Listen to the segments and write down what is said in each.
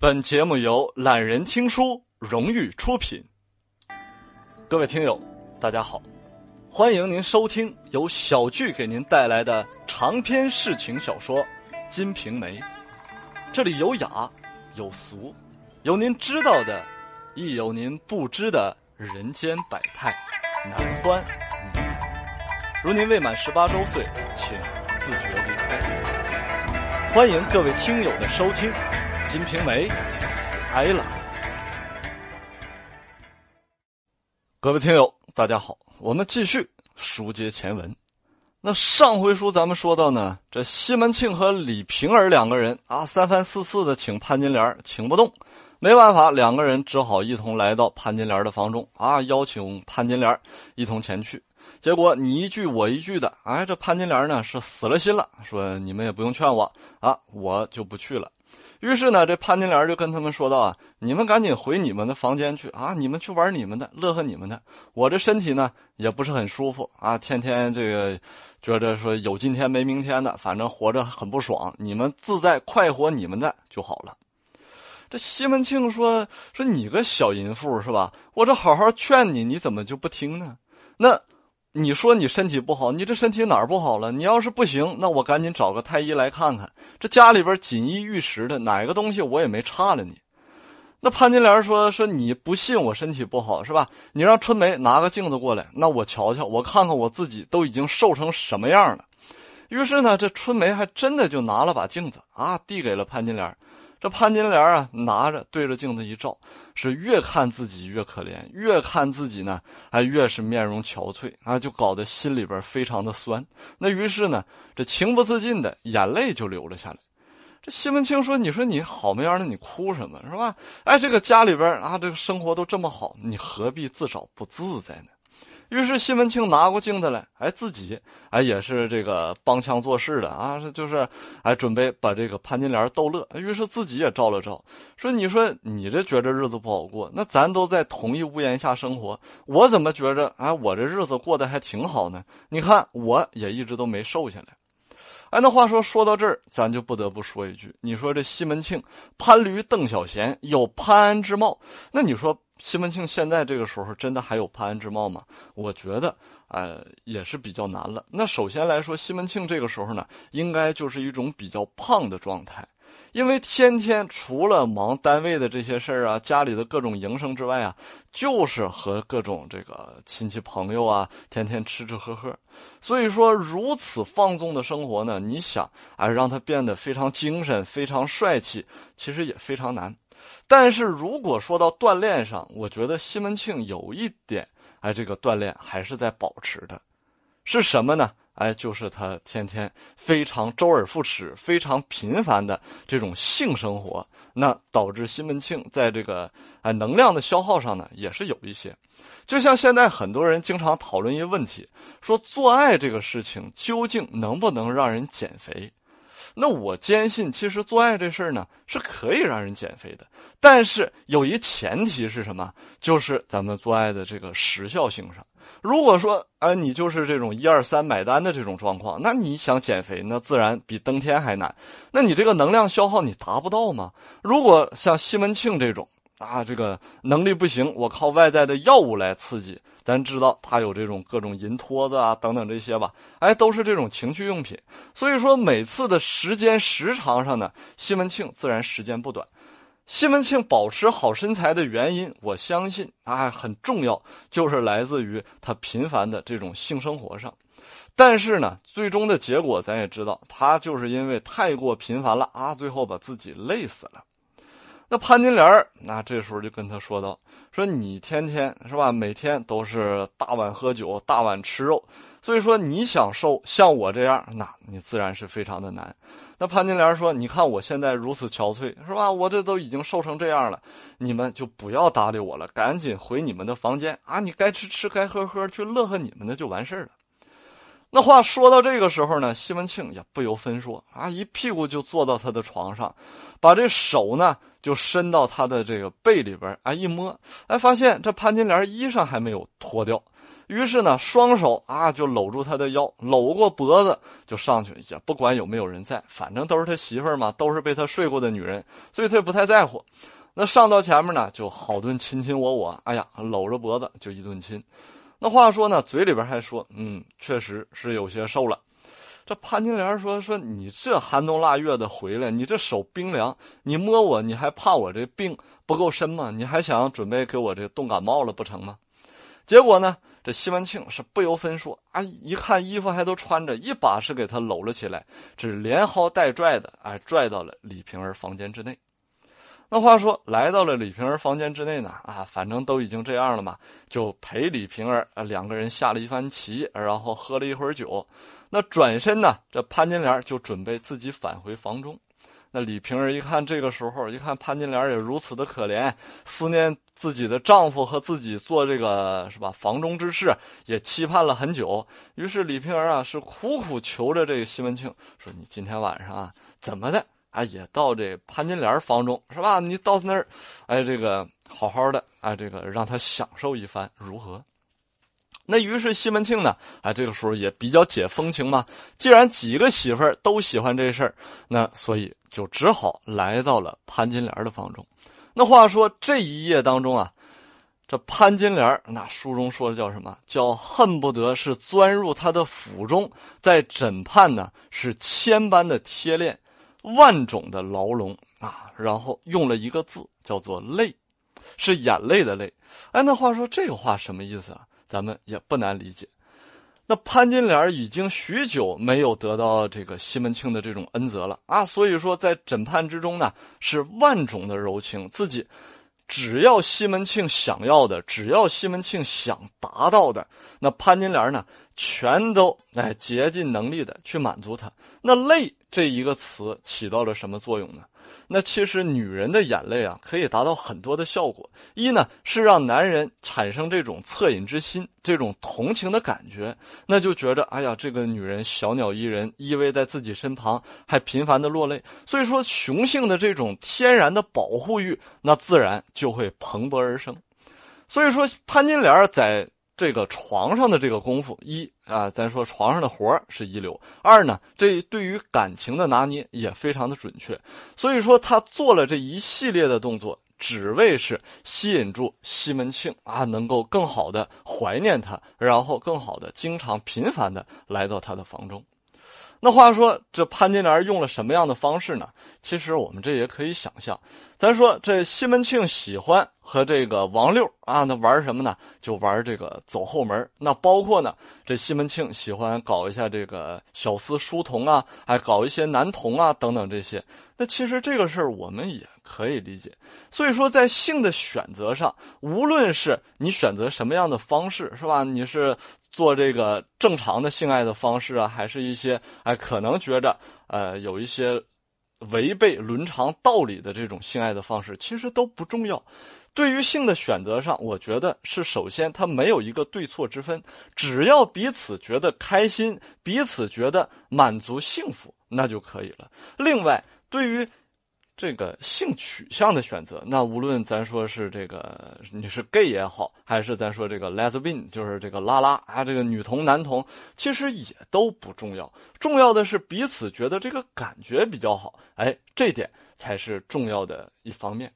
本节目由懒人听书荣誉出品。各位听友，大家好，欢迎您收听由小聚给您带来的长篇世情小说《金瓶梅》。这里有雅有俗，有您知道的，亦有您不知的人间百态。男欢女爱，如您未满十八周岁，请自觉离开。欢迎各位听友的收听。《金瓶梅》来了，各位听友，大家好，我们继续书接前文。那上回书咱们说到呢，这西门庆和李瓶儿两个人啊，三番四次的请潘金莲，请不动，没办法，两个人只好一同来到潘金莲的房中啊，邀请潘金莲一同前去。结果你一句我一句的，哎，这潘金莲呢是死了心了，说你们也不用劝我啊，我就不去了。于是呢，这潘金莲就跟他们说道：“啊，你们赶紧回你们的房间去啊！你们去玩你们的，乐呵你们的。我这身体呢，也不是很舒服啊，天天这个觉着说有今天没明天的，反正活着很不爽。你们自在快活你们的就好了。”这西门庆说：“说你个小淫妇是吧？我这好好劝你，你怎么就不听呢？那……”你说你身体不好，你这身体哪儿不好了？你要是不行，那我赶紧找个太医来看看。这家里边锦衣玉食的，哪个东西我也没差了你。那潘金莲说说你不信我身体不好是吧？你让春梅拿个镜子过来，那我瞧瞧，我看看我自己都已经瘦成什么样了。于是呢，这春梅还真的就拿了把镜子啊，递给了潘金莲。这潘金莲啊，拿着对着镜子一照，是越看自己越可怜，越看自己呢，还越是面容憔悴啊，就搞得心里边非常的酸。那于是呢，这情不自禁的眼泪就流了下来。这西门庆说：“你说你好没样的，你哭什么？是吧？哎，这个家里边啊，这个生活都这么好，你何必自找不自在呢？”于是西门庆拿过镜子来，哎，自己哎也是这个帮腔作势的啊，就是哎准备把这个潘金莲逗乐。于是自己也照了照，说：“你说你这觉着日子不好过，那咱都在同一屋檐下生活，我怎么觉着哎我这日子过得还挺好呢？你看我也一直都没瘦下来。”哎，那话说说到这儿，咱就不得不说一句：你说这西门庆、潘驴、邓小闲有潘安之貌，那你说？西门庆现在这个时候真的还有潘安之貌吗？我觉得呃也是比较难了。那首先来说，西门庆这个时候呢，应该就是一种比较胖的状态，因为天天除了忙单位的这些事儿啊，家里的各种营生之外啊，就是和各种这个亲戚朋友啊，天天吃吃喝喝。所以说如此放纵的生活呢，你想啊让他变得非常精神、非常帅气，其实也非常难。但是如果说到锻炼上，我觉得西门庆有一点，哎，这个锻炼还是在保持的，是什么呢？哎，就是他天天非常周而复始、非常频繁的这种性生活，那导致西门庆在这个哎能量的消耗上呢，也是有一些。就像现在很多人经常讨论一个问题，说做爱这个事情究竟能不能让人减肥？那我坚信，其实做爱这事儿呢是可以让人减肥的，但是有一前提是什么？就是咱们做爱的这个时效性上。如果说啊，你就是这种一二三买单的这种状况，那你想减肥，那自然比登天还难。那你这个能量消耗，你达不到吗？如果像西门庆这种。啊，这个能力不行，我靠外在的药物来刺激。咱知道他有这种各种银托子啊，等等这些吧，哎，都是这种情趣用品。所以说，每次的时间时长上呢，西门庆自然时间不短。西门庆保持好身材的原因，我相信啊很重要，就是来自于他频繁的这种性生活上。但是呢，最终的结果咱也知道，他就是因为太过频繁了啊，最后把自己累死了。那潘金莲儿，那这时候就跟他说道：“说你天天是吧，每天都是大碗喝酒，大碗吃肉，所以说你想瘦像我这样，那你自然是非常的难。”那潘金莲说：“你看我现在如此憔悴，是吧？我这都已经瘦成这样了，你们就不要搭理我了，赶紧回你们的房间啊！你该吃吃，该喝喝，去乐呵你们的就完事儿了。”那话说到这个时候呢，西门庆也不由分说啊，一屁股就坐到他的床上，把这手呢。就伸到他的这个背里边啊，一摸哎，发现这潘金莲衣裳还没有脱掉。于是呢，双手啊就搂住他的腰，搂过脖子就上去也不管有没有人在，反正都是他媳妇嘛，都是被他睡过的女人，所以他也不太在乎。那上到前面呢，就好顿亲亲我我，哎呀，搂着脖子就一顿亲。那话说呢，嘴里边还说，嗯，确实是有些瘦了。这潘金莲说：“说你这寒冬腊月的回来，你这手冰凉，你摸我，你还怕我这病不够深吗？你还想准备给我这冻感冒了不成吗？”结果呢，这西门庆是不由分说啊，一看衣服还都穿着，一把是给他搂了起来，只连薅带拽的啊，拽到了李瓶儿房间之内。那话说，来到了李瓶儿房间之内呢，啊，反正都已经这样了嘛，就陪李瓶儿啊、两个人下了一番棋，然后喝了一会儿酒。那转身呢？这潘金莲就准备自己返回房中。那李瓶儿一看，这个时候一看潘金莲也如此的可怜，思念自己的丈夫和自己做这个是吧？房中之事也期盼了很久。于是李瓶儿啊，是苦苦求着这个西门庆说：“你今天晚上啊，怎么的啊，也到这潘金莲房中是吧？你到那儿，哎，这个好好的啊，这个让他享受一番如何？”那于是西门庆呢，哎，这个时候也比较解风情嘛。既然几个媳妇儿都喜欢这事儿，那所以就只好来到了潘金莲的房中。那话说这一夜当中啊，这潘金莲那书中说的叫什么？叫恨不得是钻入他的府中，在枕畔呢是千般的贴恋，万种的牢笼啊。然后用了一个字叫做“泪”，是眼泪的泪。哎，那话说这个话什么意思啊？咱们也不难理解，那潘金莲已经许久没有得到这个西门庆的这种恩泽了啊，所以说在审判之中呢，是万种的柔情，自己只要西门庆想要的，只要西门庆想达到的，那潘金莲呢，全都哎竭尽能力的去满足他。那“累”这一个词起到了什么作用呢？那其实女人的眼泪啊，可以达到很多的效果。一呢，是让男人产生这种恻隐之心，这种同情的感觉，那就觉着哎呀，这个女人小鸟依人，依偎在自己身旁，还频繁的落泪。所以说，雄性的这种天然的保护欲，那自然就会蓬勃而生。所以说，潘金莲在这个床上的这个功夫，一。啊，咱说床上的活是一流。二呢，这对于感情的拿捏也非常的准确。所以说，他做了这一系列的动作，只为是吸引住西门庆啊，能够更好的怀念他，然后更好的经常频繁的来到他的房中。那话说，这潘金莲用了什么样的方式呢？其实我们这也可以想象，咱说这西门庆喜欢和这个王六啊，那玩什么呢？就玩这个走后门。那包括呢，这西门庆喜欢搞一下这个小厮、书童啊，还搞一些男童啊等等这些。那其实这个事儿我们也可以理解。所以说，在性的选择上，无论是你选择什么样的方式，是吧？你是。做这个正常的性爱的方式啊，还是一些哎，可能觉着呃有一些违背伦常道理的这种性爱的方式，其实都不重要。对于性的选择上，我觉得是首先它没有一个对错之分，只要彼此觉得开心，彼此觉得满足幸福，那就可以了。另外，对于。这个性取向的选择，那无论咱说是这个你是 gay 也好，还是咱说这个 lesbian，就是这个拉拉啊，这个女同男同，其实也都不重要。重要的是彼此觉得这个感觉比较好，哎，这点才是重要的一方面。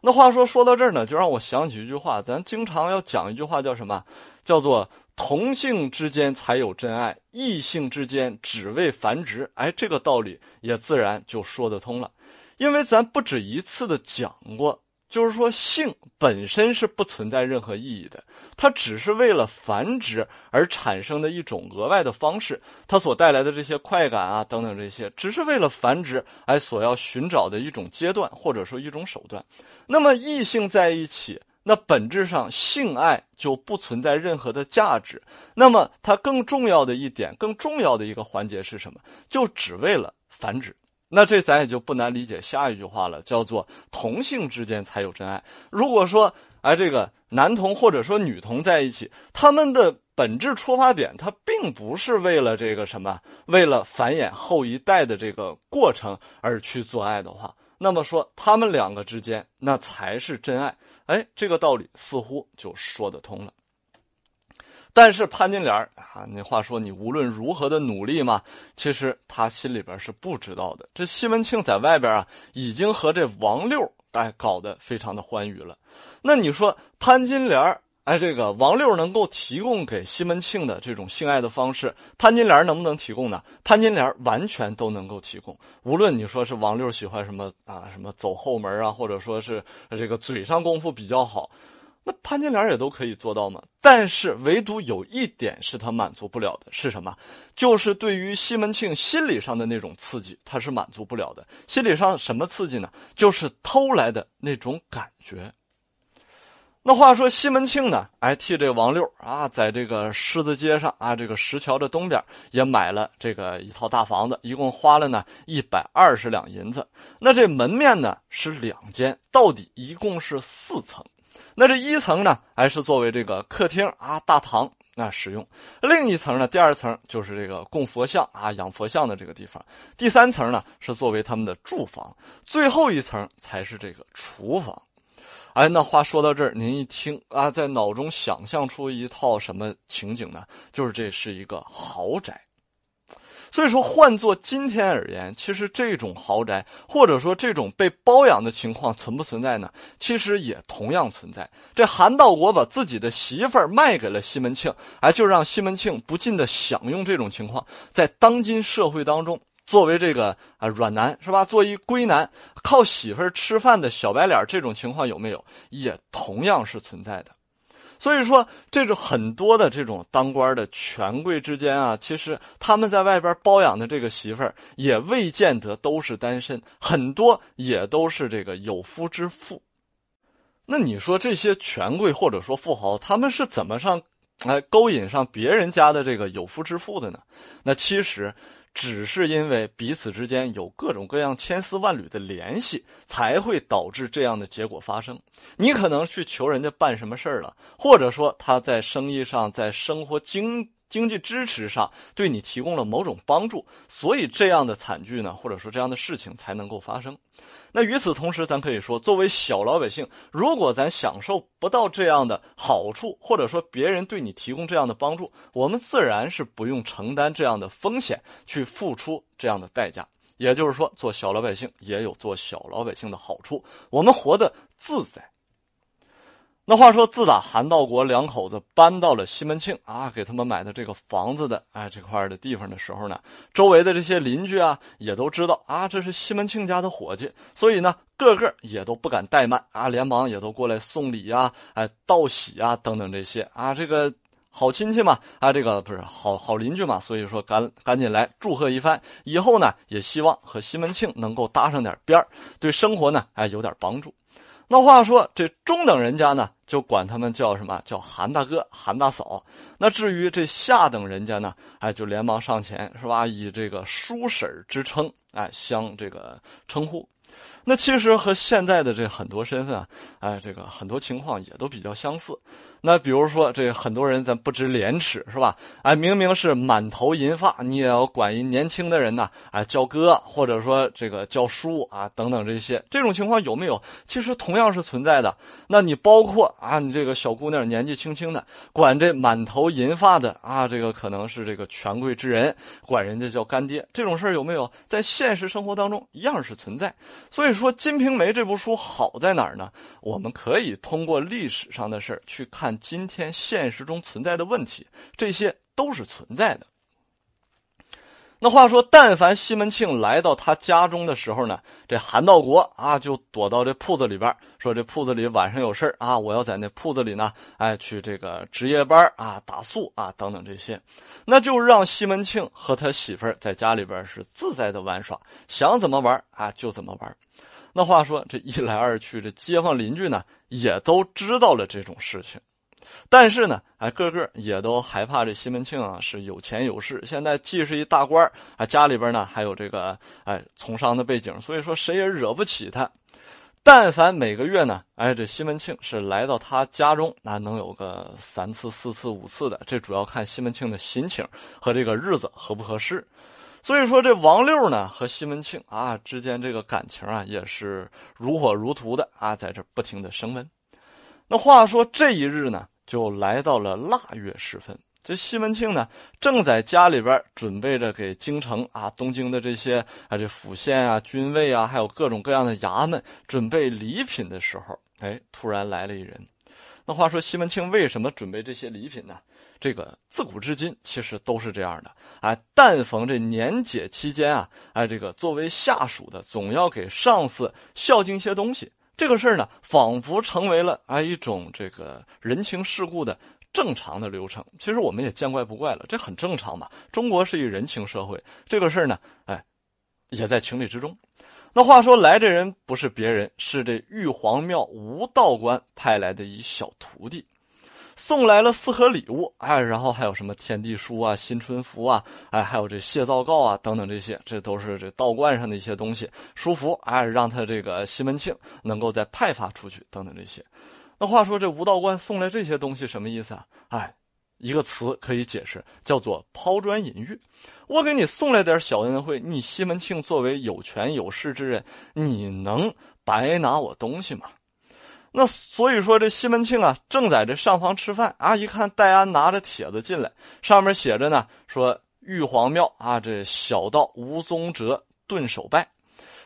那话说说到这儿呢，就让我想起一句话，咱经常要讲一句话，叫什么？叫做同性之间才有真爱，异性之间只为繁殖。哎，这个道理也自然就说得通了。因为咱不止一次的讲过，就是说性本身是不存在任何意义的，它只是为了繁殖而产生的一种额外的方式，它所带来的这些快感啊等等这些，只是为了繁殖，而所要寻找的一种阶段或者说一种手段。那么异性在一起，那本质上性爱就不存在任何的价值。那么它更重要的一点，更重要的一个环节是什么？就只为了繁殖。那这咱也就不难理解下一句话了，叫做“同性之间才有真爱”。如果说，哎，这个男同或者说女同在一起，他们的本质出发点，他并不是为了这个什么，为了繁衍后一代的这个过程而去做爱的话，那么说他们两个之间那才是真爱。哎，这个道理似乎就说得通了。但是潘金莲。啊，那话说你无论如何的努力嘛，其实他心里边是不知道的。这西门庆在外边啊，已经和这王六哎搞得非常的欢愉了。那你说潘金莲哎，这个王六能够提供给西门庆的这种性爱的方式，潘金莲能不能提供呢？潘金莲完全都能够提供。无论你说是王六喜欢什么啊，什么走后门啊，或者说是这个嘴上功夫比较好。那潘金莲也都可以做到吗？但是唯独有一点是他满足不了的，是什么？就是对于西门庆心理上的那种刺激，他是满足不了的。心理上什么刺激呢？就是偷来的那种感觉。那话说西门庆呢，哎，替这王六啊，在这个狮子街上啊，这个石桥的东边也买了这个一套大房子，一共花了呢一百二十两银子。那这门面呢是两间，到底一共是四层。那这一层呢，还是作为这个客厅啊、大堂那使用；另一层呢，第二层就是这个供佛像啊、养佛像的这个地方；第三层呢，是作为他们的住房；最后一层才是这个厨房。哎，那话说到这儿，您一听啊，在脑中想象出一套什么情景呢？就是这是一个豪宅。所以说，换做今天而言，其实这种豪宅，或者说这种被包养的情况存不存在呢？其实也同样存在。这韩道国把自己的媳妇儿卖给了西门庆，哎，就让西门庆不尽的享用。这种情况在当今社会当中，作为这个啊软男是吧？作为龟男，靠媳妇儿吃饭的小白脸，这种情况有没有？也同样是存在的。所以说，这种很多的这种当官的权贵之间啊，其实他们在外边包养的这个媳妇儿，也未见得都是单身，很多也都是这个有夫之妇。那你说这些权贵或者说富豪，他们是怎么上来勾引上别人家的这个有夫之妇的呢？那其实。只是因为彼此之间有各种各样千丝万缕的联系，才会导致这样的结果发生。你可能去求人家办什么事儿了，或者说他在生意上，在生活经。经济支持上对你提供了某种帮助，所以这样的惨剧呢，或者说这样的事情才能够发生。那与此同时，咱可以说，作为小老百姓，如果咱享受不到这样的好处，或者说别人对你提供这样的帮助，我们自然是不用承担这样的风险，去付出这样的代价。也就是说，做小老百姓也有做小老百姓的好处，我们活得自在。那话说，自打韩道国两口子搬到了西门庆啊给他们买的这个房子的哎这块的地方的时候呢，周围的这些邻居啊也都知道啊这是西门庆家的伙计，所以呢个个也都不敢怠慢啊，连忙也都过来送礼呀，哎道喜呀等等这些啊这个好亲戚嘛啊这个不是好好邻居嘛，所以说赶赶紧来祝贺一番，以后呢也希望和西门庆能够搭上点边儿，对生活呢哎有点帮助。那话说，这中等人家呢，就管他们叫什么叫韩大哥、韩大嫂。那至于这下等人家呢，哎，就连忙上前是吧？以这个叔婶儿之称，哎，相这个称呼。那其实和现在的这很多身份啊，哎，这个很多情况也都比较相似。那比如说，这很多人咱不知廉耻是吧？哎，明明是满头银发，你也要管一年轻的人呐，啊，叫哥或者说这个叫叔啊等等这些，这种情况有没有？其实同样是存在的。那你包括啊，你这个小姑娘年纪轻轻的，管这满头银发的啊，这个可能是这个权贵之人，管人家叫干爹，这种事儿有没有？在现实生活当中一样是存在。所以说，《金瓶梅》这部书好在哪儿呢？我们可以通过历史上的事儿去看。但今天现实中存在的问题，这些都是存在的。那话说，但凡西门庆来到他家中的时候呢，这韩道国啊就躲到这铺子里边，说这铺子里晚上有事啊，我要在那铺子里呢，哎，去这个值夜班啊，打宿啊等等这些，那就让西门庆和他媳妇儿在家里边是自在的玩耍，想怎么玩啊就怎么玩。那话说，这一来二去，这街坊邻居呢也都知道了这种事情。但是呢，哎，个个也都害怕这西门庆啊是有钱有势，现在既是一大官儿，啊，家里边呢还有这个哎从商的背景，所以说谁也惹不起他。但凡每个月呢，哎，这西门庆是来到他家中，那能有个三次、四次、五次的，这主要看西门庆的心情和这个日子合不合适。所以说，这王六呢和西门庆啊之间这个感情啊也是如火如荼的啊，在这不停的升温。那话说这一日呢？就来到了腊月时分，这西门庆呢正在家里边准备着给京城啊、东京的这些啊这府县啊、军卫啊，还有各种各样的衙门准备礼品的时候，哎，突然来了一人。那话说西门庆为什么准备这些礼品呢？这个自古至今其实都是这样的，哎，但逢这年节期间啊，哎，这个作为下属的总要给上司孝敬些东西。这个事儿呢，仿佛成为了啊一种这个人情世故的正常的流程。其实我们也见怪不怪了，这很正常嘛。中国是一人情社会，这个事儿呢，哎，也在情理之中。那话说来，这人不是别人，是这玉皇庙吴道观派来的一小徒弟。送来了四盒礼物，哎，然后还有什么天地书啊、新春福啊，哎，还有这谢灶告啊等等这些，这都是这道观上的一些东西、书符，哎，让他这个西门庆能够再派发出去等等这些。那话说这吴道观送来这些东西什么意思啊？哎，一个词可以解释，叫做抛砖引玉。我给你送来点小恩惠，你西门庆作为有权有势之人，你能白拿我东西吗？那所以说，这西门庆啊，正在这上房吃饭啊，一看戴安拿着帖子进来，上面写着呢，说玉皇庙啊，这小道吴宗哲顿首拜。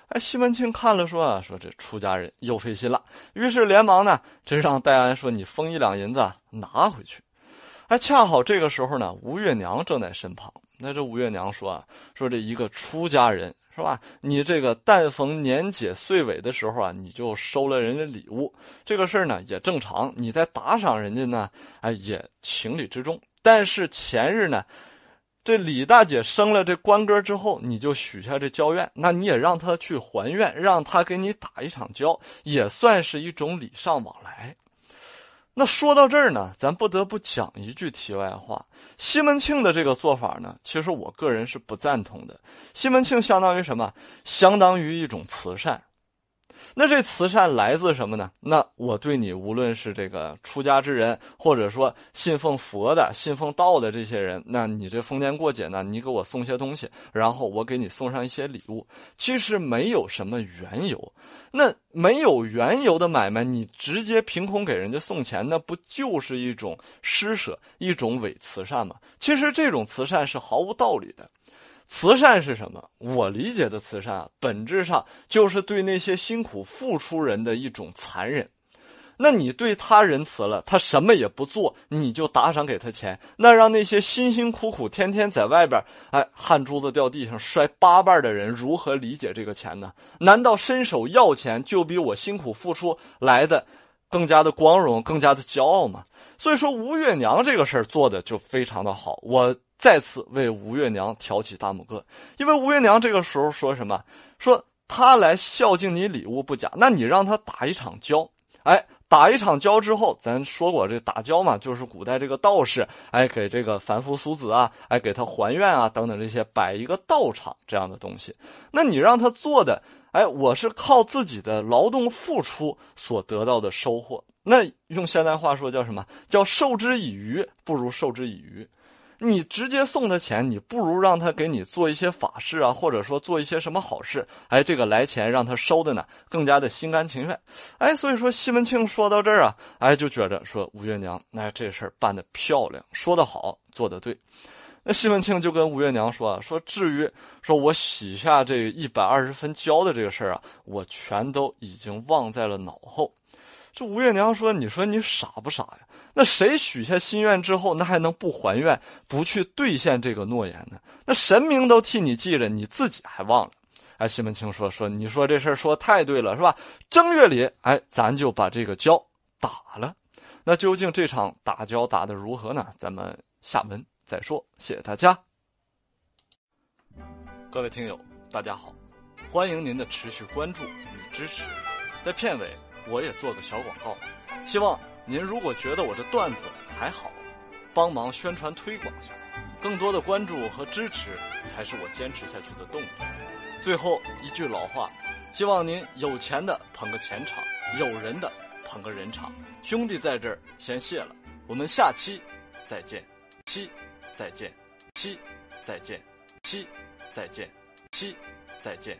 哎，西门庆看了说啊，说这出家人又费心了，于是连忙呢，这让戴安说你封一两银子拿回去。哎，恰好这个时候呢，吴月娘正在身旁，那这吴月娘说啊，说这一个出家人。是吧？你这个但逢年节岁尾的时候啊，你就收了人家礼物，这个事儿呢也正常。你在打赏人家呢，哎，也情理之中。但是前日呢，这李大姐生了这官哥之后，你就许下这交愿，那你也让他去还愿，让他给你打一场交，也算是一种礼尚往来。那说到这儿呢，咱不得不讲一句题外话。西门庆的这个做法呢，其实我个人是不赞同的。西门庆相当于什么？相当于一种慈善。那这慈善来自什么呢？那我对你无论是这个出家之人，或者说信奉佛的、信奉道的这些人，那你这逢年过节呢，你给我送些东西，然后我给你送上一些礼物，其实没有什么缘由。那没有缘由的买卖，你直接凭空给人家送钱，那不就是一种施舍，一种伪慈善吗？其实这种慈善是毫无道理的。慈善是什么？我理解的慈善啊，本质上就是对那些辛苦付出人的一种残忍。那你对他仁慈了，他什么也不做，你就打赏给他钱，那让那些辛辛苦苦天天在外边，哎，汗珠子掉地上摔八瓣的人如何理解这个钱呢？难道伸手要钱就比我辛苦付出来的更加的光荣、更加的骄傲吗？所以说吴月娘这个事儿做的就非常的好，我再次为吴月娘挑起大拇哥，因为吴月娘这个时候说什么？说他来孝敬你礼物不假，那你让他打一场交，哎，打一场交之后，咱说过这打交嘛，就是古代这个道士，哎，给这个凡夫俗子啊，哎，给他还愿啊等等这些，摆一个道场这样的东西，那你让他做的，哎，我是靠自己的劳动付出所得到的收获。那用现代话说叫什么叫“授之以鱼，不如授之以渔”。你直接送他钱，你不如让他给你做一些法事啊，或者说做一些什么好事。哎，这个来钱让他收的呢，更加的心甘情愿。哎，所以说西门庆说到这儿啊，哎就觉着说吴月娘，哎这事儿办的漂亮，说的好，做的对。那西门庆就跟吴月娘说啊，说至于说我洗下这一百二十分交的这个事儿啊，我全都已经忘在了脑后。这吴月娘说：“你说你傻不傻呀？那谁许下心愿之后，那还能不还愿，不去兑现这个诺言呢？那神明都替你记着，你自己还忘了？”哎，西门庆说：“说你说这事儿说太对了，是吧？正月里，哎，咱就把这个交打了。那究竟这场打交打的如何呢？咱们下文再说。谢谢大家，各位听友，大家好，欢迎您的持续关注与支持，在片尾。”我也做个小广告，希望您如果觉得我这段子还好，帮忙宣传推广下，更多的关注和支持才是我坚持下去的动力。最后一句老话，希望您有钱的捧个钱场，有人的捧个人场。兄弟在这儿先谢了，我们下期再见，七再见，七再见，七再见，七再见。